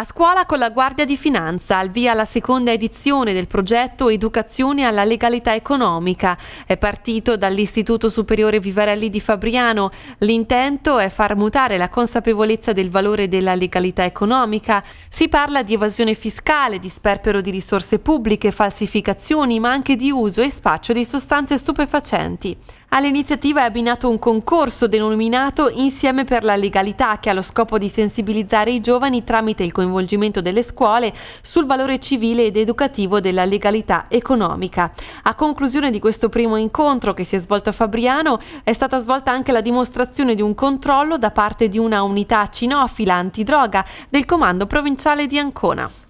A scuola con la Guardia di Finanza, al via la seconda edizione del progetto Educazione alla legalità economica. È partito dall'Istituto Superiore Vivarelli di Fabriano. L'intento è far mutare la consapevolezza del valore della legalità economica. Si parla di evasione fiscale, di sperpero di risorse pubbliche, falsificazioni, ma anche di uso e spaccio di sostanze stupefacenti. All'iniziativa è abbinato un concorso denominato Insieme per la legalità che ha lo scopo di sensibilizzare i giovani tramite il coinvolgimento delle scuole sul valore civile ed educativo della legalità economica. A conclusione di questo primo incontro che si è svolto a Fabriano è stata svolta anche la dimostrazione di un controllo da parte di una unità cinofila antidroga del comando provinciale di Ancona.